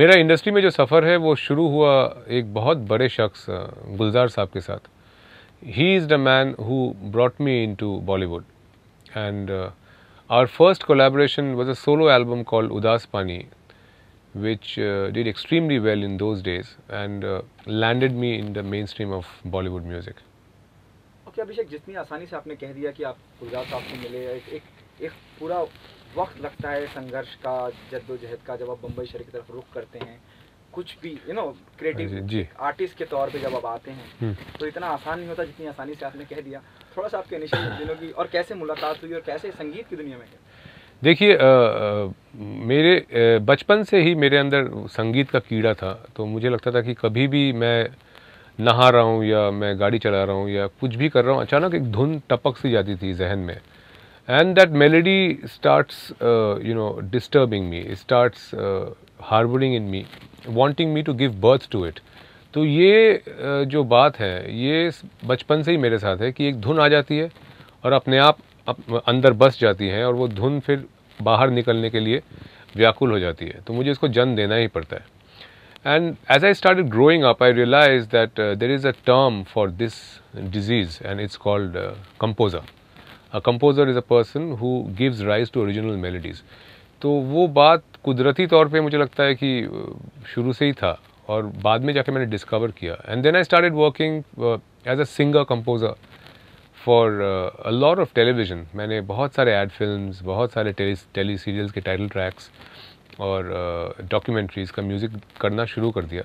मेरा इंडस्ट्री में जो सफ़र है वो शुरू हुआ एक बहुत बड़े शख्स गुलजार साहब के साथ ही is the man who brought me into Bollywood and our first collaboration was a solo album call Udaas Paani which did extremely well in those days and landed me in the mainstream of Bollywood music okay Abhishek जितनी आसानी से आपने कह दिया कि आप गुलजार साहब से मिले एक एक, एक पूरा वक्त लगता है संघर्ष का जद्दोजहद का जब आप बम्बई शहर की तरफ रुख करते हैं कुछ भी यू नो क्रिएटिव आर्टिस्ट के तौर पे जब आप आते हैं हम्म। तो इतना आसान नहीं होता जितनी आसानी से आपने कह दिया थोड़ा सा आपके इनिशियल दिनों की और कैसे मुलाकात हुई और कैसे संगीत की दुनिया में देखिए मेरे बचपन से ही मेरे अंदर संगीत का कीड़ा था तो मुझे लगता था कि कभी भी मैं नहा रहा हूँ या मैं गाड़ी चला रहा हूँ या कुछ भी कर रहा हूँ अचानक एक धुन टपक सी जाती थी जहन में and that melody start uh, you know disturbing me it starts uh, harboring in me wanting me to give तो ये uh, जो बात है ये बचपन से ही मेरे साथ है कि एक धुन आ जाती है और अपने आप अप, अंदर बस जाती हैं और वो धुन फिर बाहर निकलने के लिए व्याकुल हो जाती है तो मुझे इसको जन्म देना ही पड़ता है and as I start growing up I realise that there is a term for this disease and it's called composer a composer is a person who gives rise to original melodies तो वो बात कुदरती तौर पे मुझे लगता है कि शुरू से ही था और बाद में जाके मैंने डिस्कवर किया and then I started working as a singer composer for a lot of television मैंने बहुत सारे एड फिल्म बहुत सारे टेली सीरियल्स के टाइटल ट्रैक्स और डॉक्यूमेंट्रीज़ uh, का म्यूज़िक करना शुरू कर दिया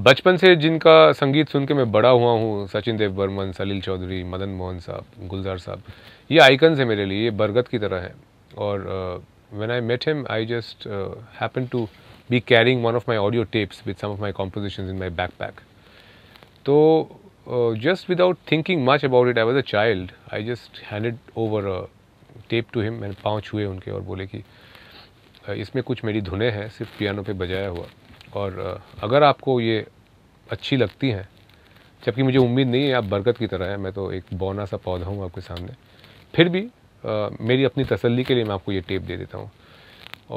बचपन से जिनका संगीत सुन के मैं बड़ा हुआ हूँ सचिन देव बर्मन सलील चौधरी मदन मोहन साहब गुलजार साहब ये आइकन्स हैं मेरे लिए ये बरगद की तरह हैं और when I met him I just happen to be carrying one of my audio tapes with some of my composition in my backpack तो just without thinking much about it I was a child I just handed over tape to him मैंने पाँच हुए उनके और बोले कि इसमें कुछ मेरी धुने हैं सिर्फ पियानो पे बजाया हुआ और अगर आपको ये अच्छी लगती हैं जबकि मुझे उम्मीद नहीं है आप बरगद की तरह हैं मैं तो एक बौना सा पौधा हूँ आपके सामने फिर भी आ, मेरी अपनी तसल्ली के लिए मैं आपको ये टेप दे देता हूँ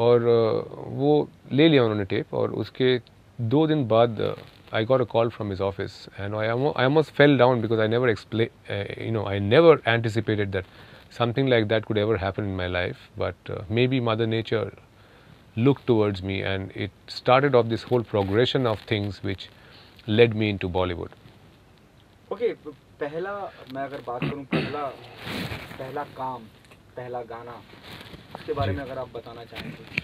और आ, वो ले लिया उन्होंने टेप और उसके दो दिन बाद I got a call from his office and I I almost fell down because I never explain you know I never anticipated that something like that could ever happen in my life but maybe mother nature looked towards me and it started off this whole progression of things which led me into Bollywood. Okay, pehla main agar baat karu pehla pehla kaam pehla gana uske bare mein agar aap batana chahe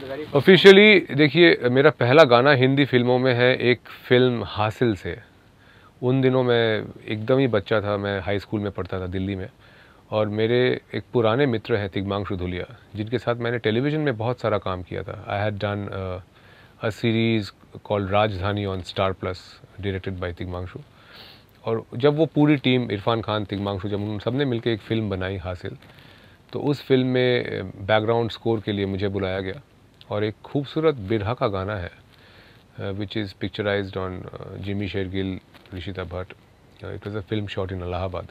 तो officially देखिए मेरा पहला गाना हिंदी फिल्मों में है एक film हासिल से उन दिनों मैं एकदम ही बच्चा था मैं हाई स्कूल में पढ़ता था दिल्ली में और मेरे एक पुराने मित्र हैं तिगमांशु धुलिया जिनके साथ मैंने टेलीविज़न में बहुत सारा काम किया था I had done a series called Rajdhani on Star Plus directed by Tigmanshu और जब वो पूरी टीम इरफान खान तिगमांशु जब उन सब ने मिलकर एक फ़िल्म बनाई हासिल तो उस फिल्म में बैकग्राउंड uh, स्कोर के लिए मुझे बुलाया गया और एक खूबसूरत बिरहा का गाना है which is picturise on Jimmy Shergill Rishita Bhatt it was a film shot in Allahabad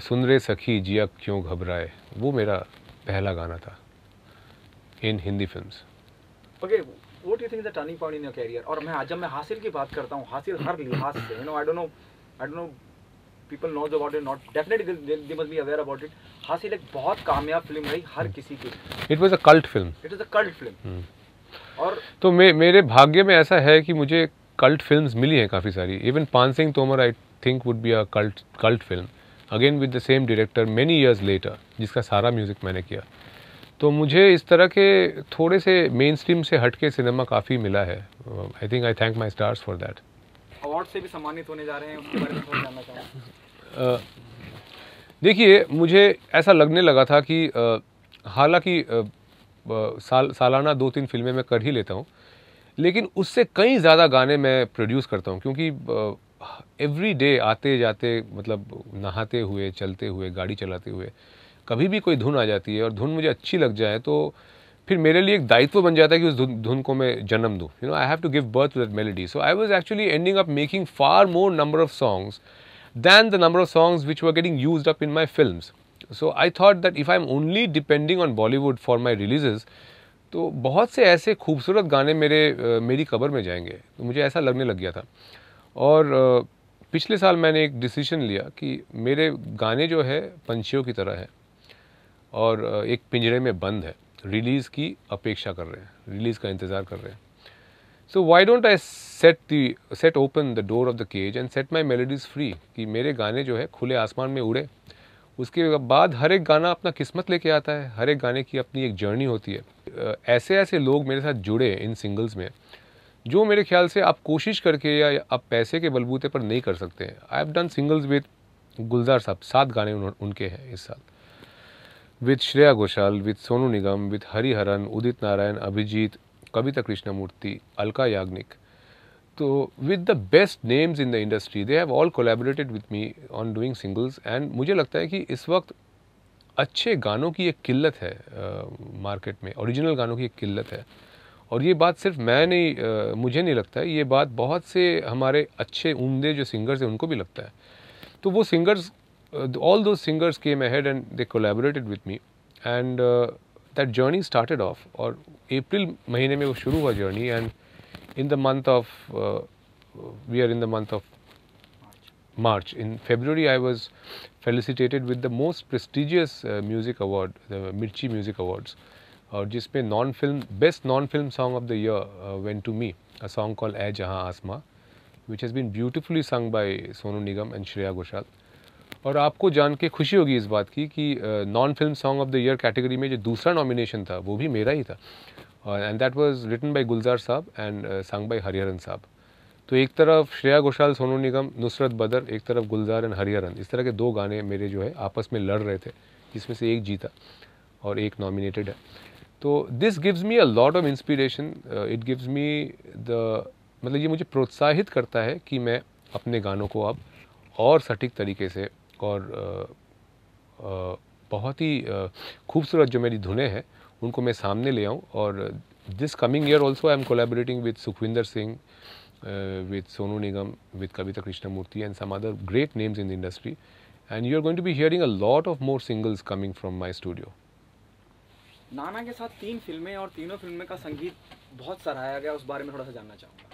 सुन रे सखी जिया क्यों घबराए वो मेरा पहला गाना था in Hindi films okay what think the turning point in your career और मैं जब मैं हासिल की बात करता हासिल हर लिहाज से you know I don't know I don't know people knows about it not definitely they must be aware about it हासिल एक बहुत कामयाब फिल्म रही हर hmm. किसी की it was a cult film it is a cult film और तो मे, मेरे भाग्य में ऐसा है कि मुझे कल्ट फिल्म्स मिली हैं काफ़ी सारी even Paan Singh Tomar I think would be a cult cult film again with the same director many years later जिसका सारा म्यूज़िक मैंने किया तो मुझे इस तरह के थोड़े से मेन स्ट्रीम से हट के सिनेमा काफ़ी मिला है I think I thank my stars for that award से भी सम्मानित होने जा रहे हैं देखिए मुझे ऐसा लगने लगा था कि हालांकि साल सालाना दो तीन फिल्में मैं कर ही लेता हूँ लेकिन उससे कई ज़्यादा गाने मैं प्रोड्यूस करता हूँ क्योंकि एवरी डे आते जाते मतलब नहाते हुए चलते हुए गाड़ी चलाते हुए कभी भी कोई धुन आ जाती है और धुन मुझे अच्छी लग जाए तो फिर मेरे लिए एक दायित्व बन जाता है कि उस धुन धुन को मैं जन्म दूँ you know I have to give birth to that melody so I was actually ending up making far more number of songs the number of songs which were getting use up in my film so I thought that if I am only depending on Bollywood for my releases तो बहुत से ऐसे खूबसूरत गाने मेरे मेरी cover में जाएंगे तो मुझे ऐसा लगने लग गया था और पिछले साल मैंने एक डिसीजन लिया कि मेरे गाने जो है पंछियों की तरह है और एक पिंजरे में बंद है रिलीज़ की अपेक्षा कर रहे हैं रिलीज़ का इंतज़ार कर रहे हैं so why don't I set the set open the door of the cage and set my melodies free कि मेरे गाने जो है खुले आसमान में उड़े उसके बाद हर एक गाना अपना किस्मत लेके आता है हर एक गाने की अपनी एक जर्नी होती है ऐसे ऐसे लोग मेरे साथ जुड़े इन सिंगल्स में जो मेरे ख्याल से आप कोशिश करके या आप पैसे के बलबूते पर नहीं कर सकते हैं I have done singles with Gulzar sahab सात गाने उनके हैं इस साल with Shreya Ghoshal with Sonu Nigam with Hariharan Udit Narayan Abhijeet Kavita Krishnamurthy Alka Yagnik तो with the best names in the industry they have all collaborated with me on doing singles and मुझे लगता है कि इस वक्त अच्छे गानों की एक किल्लत है मार्केट uh, में ओरिजिनल गानों की एक किल्लत है और ये बात सिर्फ मैं नहीं आ, मुझे नहीं लगता है ये बात बहुत से हमारे अच्छे उमदे जो सिंगर्स हैं उनको भी लगता है तो वो singers although singers came ahead and they collaborated with me and that journey started off और अप्रैल महीने में वो शुरू हुआ journey and in the month of we are in the month of March in February I was felicitated with the most prestigious music award Mirchi music awards और जिसमें non film best non film song of the year went to me a song call Ae Jahan Aasma which has been beautifully sung by Sonu Nigam and Shreya Ghoshal और आपको जान के खुशी होगी इस बात की कि non film song of the year category में जो दूसरा नॉमिनेशन था वो भी मेरा ही था and that was written by Gulzar sahab and संग बाई हरिहरन साहब तो एक तरफ श्रेया घोषाल सोनू निगम नुसरत बदर एक तरफ गुलजार एंड हरिहरन इस तरह के दो गाने मेरे जो है आपस में लड़ रहे थे जिसमें से एक जीता और एक नॉमिनेटेड है तो this gives me a lot of inspiration it gives me the मतलब ये मुझे प्रोत्साहित करता है कि मैं अपने गानों को अब और सटीक तरीके से और uh, uh, बहुत ही uh, खूबसूरत जो मेरी धुनें हैं उनको मैं सामने ले आऊँ और this coming year also I am collaborating with Sukhwinder Singh with Sonu Nigam with Kavita Murthy and some other great names in the industry and you are going to be hearing a lot of more singles coming from my studio Nana के साथ तीन फिल्में और तीनों फिल्में का संगीत बहुत सराहाया गया उस बारे में थोड़ा सा जानना चाहूँगा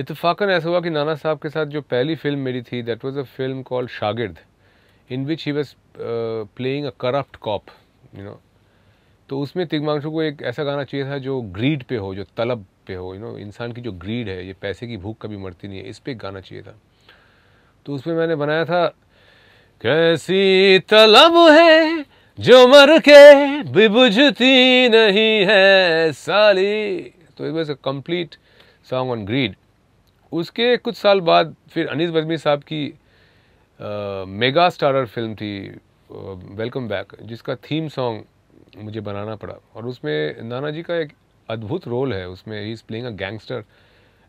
इतफाक़न ऐसा हुआ कि नाना साहब के साथ जो पहली फिल्म मेरी थी that was a film called Shagird in which he was playing a corrupt cop you know तो उसमें तिगमांशु को एक ऐसा गाना चाहिए था जो ग्रीड पे हो जो तलब पे हो यू नो इंसान की जो ग्रीड है ये पैसे की भूख कभी मरती नहीं है इस पर एक गाना चाहिए था तो उसमें मैंने बनाया था कैसी तलब है जो मर के भी बुझती नहीं है साली तो it was a complete song on greed उसके कुछ साल बाद फिर अनिस बजमी साहब की मेगा स्टारर फिल्म थी वेलकम बैक जिसका थीम सॉन्ग मुझे बनाना पड़ा और उसमें नाना जी का एक अद्भुत रोल है उसमें he is playing a gangster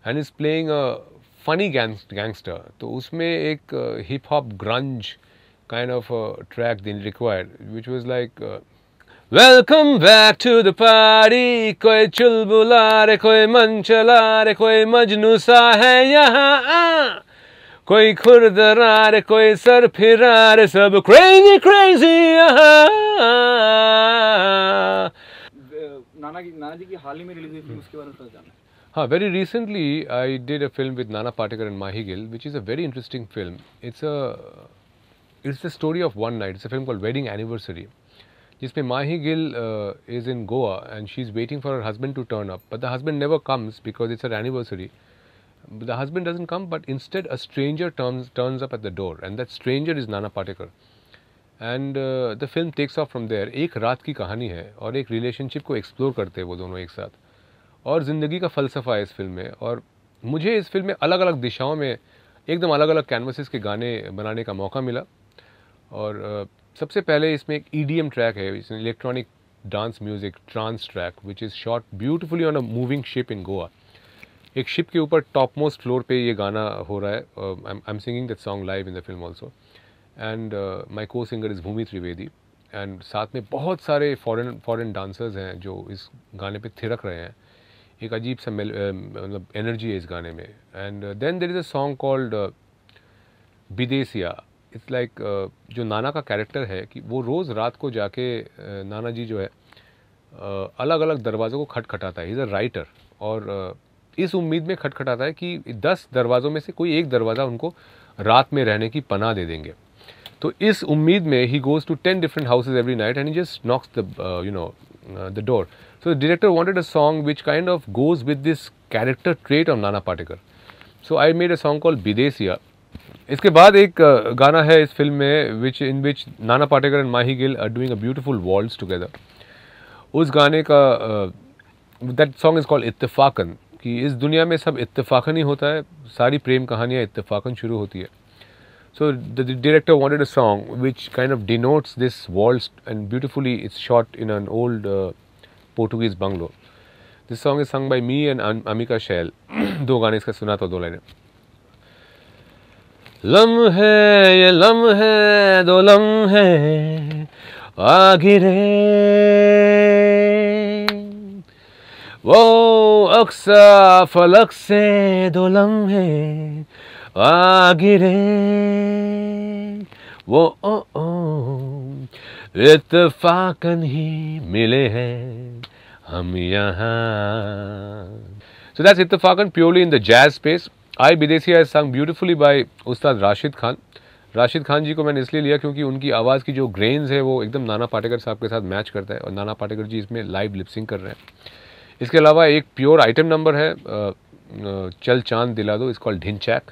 and is playing a funny gangster तो उसमें एक hip hop grunge uh, kind of a track then require, which was like, uh, Welcome back to the party, koi chulbula re koi manchala re koi majnu hai yaha koi khurdara re koi sar re sab crazy crazy yaha Ha, very recently, I did a film with Nana Patekar and Mahigil, which is a very interesting film. It's a it's the story of one night it's a film call Wedding Anniversary जिसमें Mahie Gill is in Goa and she is waiting for her husband to turn up but the husband never comes because it's our anniversary the husband doesn't come but instead a stranger turns turns up at the door and that stranger is Nana Patekar and the film takes off from there एक रात की कहानी है और एक relationship को explore करते हैं वो दोनों एक साथ और ज़िंदगी का फ़लसफ़ा है इस फिल्म में और मुझे इस फिल्म में अलग अलग दिशाओं में एकदम अलग अलग कैनवसेस के गाने बनाने का मौका मिला और सबसे पहले इसमें एक ई e ट्रैक है इसमें electronic dance music trance track which is shot beautifully on a moving ship in Goa एक शिप के ऊपर टॉप मोस्ट फ्लोर पे ये गाना हो रहा है I am singing that song live in the film also and my co singer is Bhoomi Trivedi and साथ में बहुत सारे फॉरेन फॉरेन डांसर्स हैं जो इस गाने पे थिरक रहे हैं एक अजीब सा मतलब एनर्जी है इस गाने में and then there is a song called Videshiya it's like uh, जो नाना का कैरेक्टर है कि वो रोज़ रात को जाके uh, नाना जी जो है uh, अलग अलग दरवाज़ों को खटखटाता है इज़ अ राइटर और इस उम्मीद में खटखटाता है कि दस दरवाज़ों में से कोई एक दरवाज़ा उनको रात में रहने की पनाह दे देंगे तो इस उम्मीद में ही goes to ten different houses every night and just knocks the you know the door so director wanted a song which kind of goes with this character trait of Nana Patekar so I made a song call Videshiya इसके बाद एक गाना है इस film में विच in which Nana Patekar and Mahie Gill are doing a beautiful waltz together उस गाने का that song is called Itfaqan कि इस दुनिया में सब इतफाकन ही होता है सारी प्रेम कहानियाँ इतफाकन शुरू होती है so the director wanted a song which kind of denotes this waltz and beautifully it's shot in an old Portuguese bungalow this song is sung by me and Amika Shail दो गाने इसका सुना था दो लाइनें लम है ये लम है दो लम है आगिरे वो अक्सा फलक से दो लम है आगिरे वो ओ ओ इतफाकन ही मिले हैं हम यहाँ so that's Itfaqan purely in the jazz space I Videshi I संग ब्यूटिफुली बाय उस्ताद राशिद खान राशिद खान जी को मैंने इसलिए लिया क्योंकि उनकी आवाज़ की जो ग्रेन्स है वो एकदम नाना पाटेकर साहब के साथ मैच करता है और नाना पाटेकर जी इसमें लाइव लिपसिंग कर रहे हैं इसके अलावा एक प्योर आइटम नंबर है चल चांद दिला दो is called Dhinchak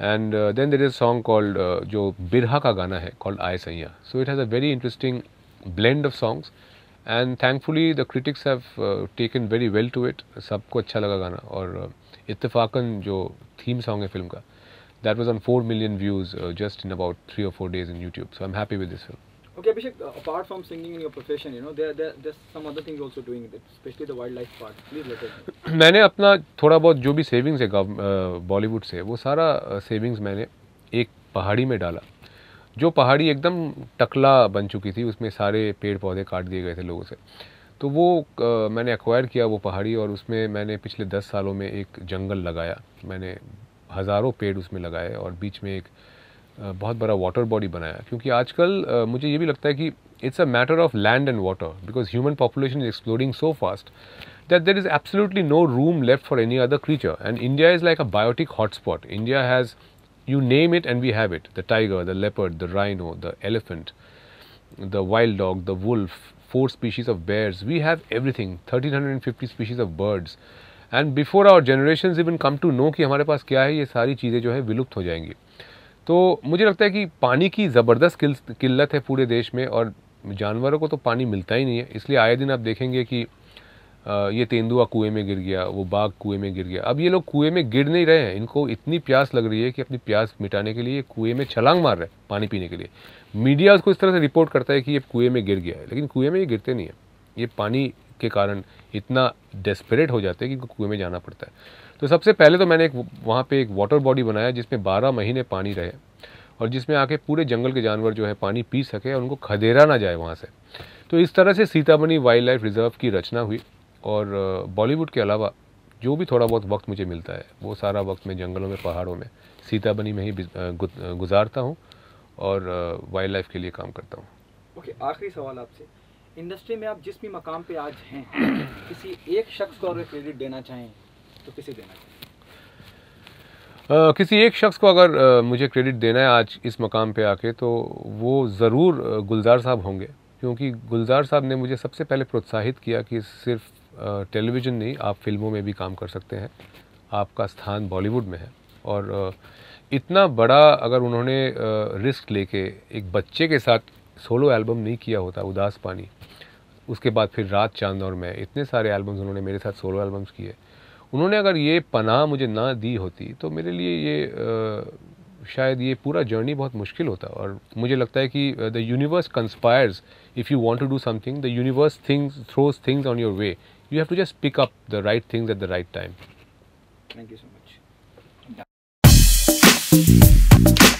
and then there is song called जो बिरहा का गाना है called Aye Saiyaan so it has a very interesting blend of songs and thankfully the critics have taken very well to it सबको अच्छा लगा गाना और uh, इतफाक़न जो थीम सॉन्ग है फिल्म का that was on four million views just in about three और four days in YouTube so I am happy with this film Okay, Abhishek, uh, apart from singing in your profession, you know, there, there, there's some other things also doing it, especially the wildlife part. Please let us know. मैंने अपना थोड़ा बहुत जो भी savings है Bollywood uh, से वो सारा सेविंग्स uh, मैंने एक पहाड़ी में डाला जो पहाड़ी एकदम टकला बन चुकी थी उसमें सारे पेड़ पौधे काट दिए गए थे लोगों से तो वो आ, मैंने एक्वायर किया वो पहाड़ी और उसमें मैंने पिछले दस सालों में एक जंगल लगाया मैंने हज़ारों पेड़ उसमें लगाए और बीच में एक बहुत बड़ा वाटर बॉडी बनाया क्योंकि आजकल मुझे ये भी लगता है कि it's a matter of land and water because human population is exploring so fast that there is absolutely no room left for any other creature and India is like a biotic hotspot India has you name it and we have it the tiger the leopard the rhino the elephant the wild dog the wolf 4 species of bears. We have everything, 1350 species of birds. And before our generation even come to know कि हमारे पास क्या है ये सारी चीज़ें जो है विलुप्त हो जाएंगी तो मुझे लगता है कि पानी की ज़बरदस्त किल्लत है पूरे देश में और जानवरों को तो पानी मिलता ही नहीं है इसलिए आए दिन आप देखेंगे कि ये तेंदुआ कुएं में गिर गया वो बाघ कुएं में गिर गया अब ये लोग कुएं में गिर नहीं रहे हैं इनको इतनी प्यास लग रही है कि अपनी प्यास मिटाने के लिए कुएं में छलांग मार रहे हैं पानी पीने के लिए मीडिया उसको इस तरह से रिपोर्ट करता है कि ये कुएं में गिर गया है लेकिन कुएं में ये गिरते नहीं है ये पानी के कारण इतना डेस्परेट हो जाते हैं कि इनको कुएं में जाना पड़ता है तो सबसे पहले तो मैंने एक वहाँ पर एक वाटर बॉडी बनाया जिसमें बारह महीने पानी रहे और जिसमें आके पूरे जंगल के जानवर जो है पानी पी सके और उनको खदेरा ना जाए वहाँ से तो इस तरह से सीतामढ़ी वाइल्ड लाइफ रिजर्व की रचना हुई और बॉलीवुड के अलावा जो भी थोड़ा बहुत वक्त मुझे मिलता है वो सारा वक्त मैं जंगलों में पहाड़ों में सीताबनी में ही गुजारता हूँ और वाइल्ड लाइफ के लिए काम करता हूँ ओके okay, आखिरी सवाल आपसे इंडस्ट्री में आप जिस भी मकाम पे आज हैं किसी एक शख्स को अगर क्रेडिट देना चाहें तो किसे देना चाहें uh, किसी एक शख्स को अगर uh, मुझे क्रेडिट देना है आज इस मकाम पे आके तो वो ज़रूर गुलजार साहब होंगे क्योंकि गुलजार साहब ने मुझे सबसे पहले प्रोत्साहित किया कि सिर्फ टेलीविज़न नहीं आप फिल्मों में भी काम कर सकते हैं आपका स्थान बॉलीवुड में है और इतना बड़ा अगर उन्होंने रिस्क लेके एक बच्चे के साथ सोलो एल्बम नहीं किया होता उदास पानी उसके बाद फिर रात चांद और मैं इतने सारे एल्बम्स उन्होंने मेरे साथ सोलो एल्बम्स किए उन्होंने अगर ये पनाह मुझे ना दी होती तो मेरे लिए ये आ, शायद ये पूरा जर्नी बहुत मुश्किल होता और मुझे लगता है कि the universe conspires if you want to do something the universe things throws things on your way you have to just pick up the right things at the right time. Thank you so much.